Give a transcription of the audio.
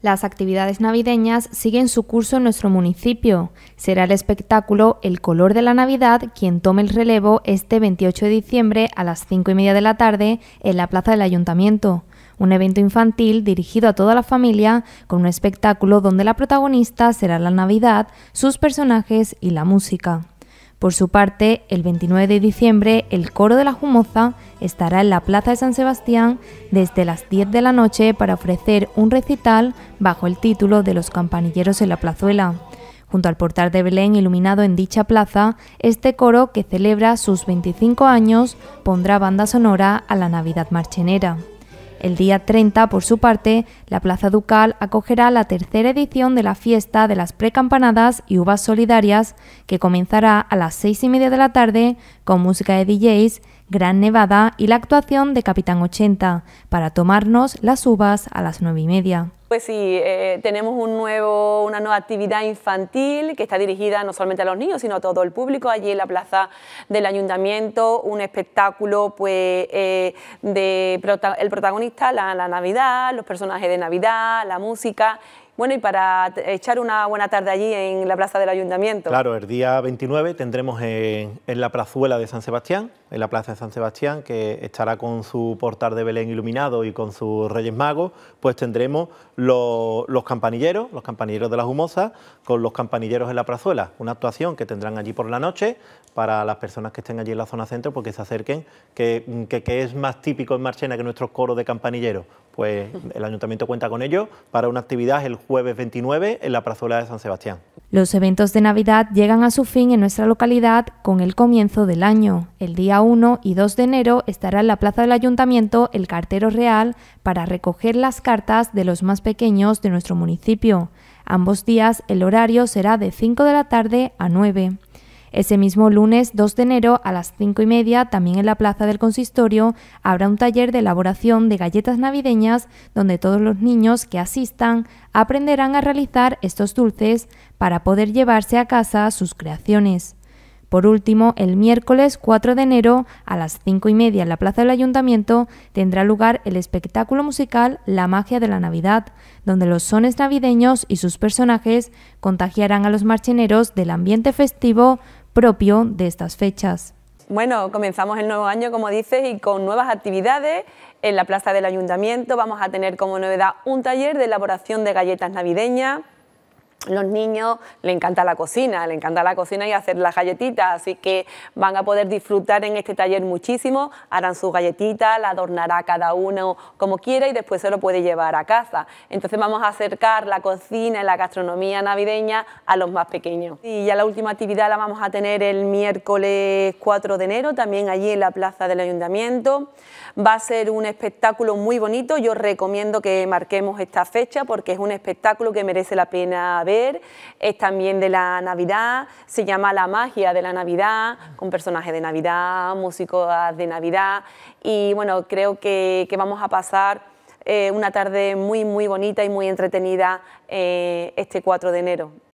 Las actividades navideñas siguen su curso en nuestro municipio. Será el espectáculo El color de la Navidad quien tome el relevo este 28 de diciembre a las 5 y media de la tarde en la plaza del ayuntamiento. Un evento infantil dirigido a toda la familia con un espectáculo donde la protagonista será la Navidad, sus personajes y la música. Por su parte, el 29 de diciembre, el coro de la Jumoza estará en la Plaza de San Sebastián desde las 10 de la noche para ofrecer un recital bajo el título de Los campanilleros en la plazuela. Junto al portal de Belén iluminado en dicha plaza, este coro, que celebra sus 25 años, pondrá banda sonora a la Navidad Marchenera. El día 30, por su parte, la Plaza Ducal acogerá la tercera edición de la fiesta de las precampanadas y uvas solidarias, que comenzará a las seis y media de la tarde con música de DJs Gran Nevada y la actuación de Capitán 80 para tomarnos las uvas a las nueve y media. Pues sí, eh, tenemos un nuevo, una nueva actividad infantil que está dirigida no solamente a los niños, sino a todo el público. Allí en la plaza del ayuntamiento, un espectáculo pues, eh, de el protagonista, la Navidad, los personajes de Navidad, la música bueno, y para echar una buena tarde allí en la plaza del ayuntamiento. Claro, el día 29 tendremos en, la plazuela de San Sebastián, en la plaza de San Sebastián, que estará con su portal de Belén iluminado y con sus Reyes Magos, pues tendremos los, campanilleros, los campanilleros de las humosas, con los campanilleros en la plazuela, una actuación que tendrán allí por la noche para las personas que estén allí en la zona centro, porque se acerquen, que, que es más típico en Marchena que nuestros coros de campanilleros, pues el ayuntamiento cuenta con ello para una actividad el jueves 29 en la plaza de San Sebastián. Los eventos de Navidad llegan a su fin en nuestra localidad con el comienzo del año. El día 1 y 2 de enero estará en la plaza del ayuntamiento el cartero real para recoger las cartas de los más pequeños de nuestro municipio. Ambos días el horario será de 5 de la tarde a 9. Ese mismo lunes 2 de enero a las 5 y media, también en la plaza del consistorio, habrá un taller de elaboración de galletas navideñas donde todos los niños que asistan aprenderán a realizar estos dulces para poder llevarse a casa sus creaciones. Por último, el miércoles 4 de enero a las 5 y media en la Plaza del Ayuntamiento tendrá lugar el espectáculo musical La magia de la Navidad, donde los sones navideños y sus personajes contagiarán a los marchineros del ambiente festivo propio de estas fechas. Bueno, comenzamos el nuevo año, como dices, y con nuevas actividades. En la plaza del ayuntamiento vamos a tener como novedad un taller de elaboración de galletas navideñas, los niños le encanta la cocina, le encanta la cocina y hacer las galletitas, así que van a poder disfrutar en este taller muchísimo, harán sus galletitas, la adornará cada uno como quiera y después se lo puede llevar a casa. Entonces vamos a acercar la cocina y la gastronomía navideña a los más pequeños. Y ya la última actividad la vamos a tener el miércoles 4 de enero, también allí en la plaza del ayuntamiento. Va a ser un espectáculo muy bonito, yo recomiendo que marquemos esta fecha porque es un espectáculo que merece la pena es también de la Navidad, se llama La magia de la Navidad, con personajes de Navidad, músicos de Navidad y bueno, creo que, que vamos a pasar eh, una tarde muy, muy bonita y muy entretenida eh, este 4 de enero.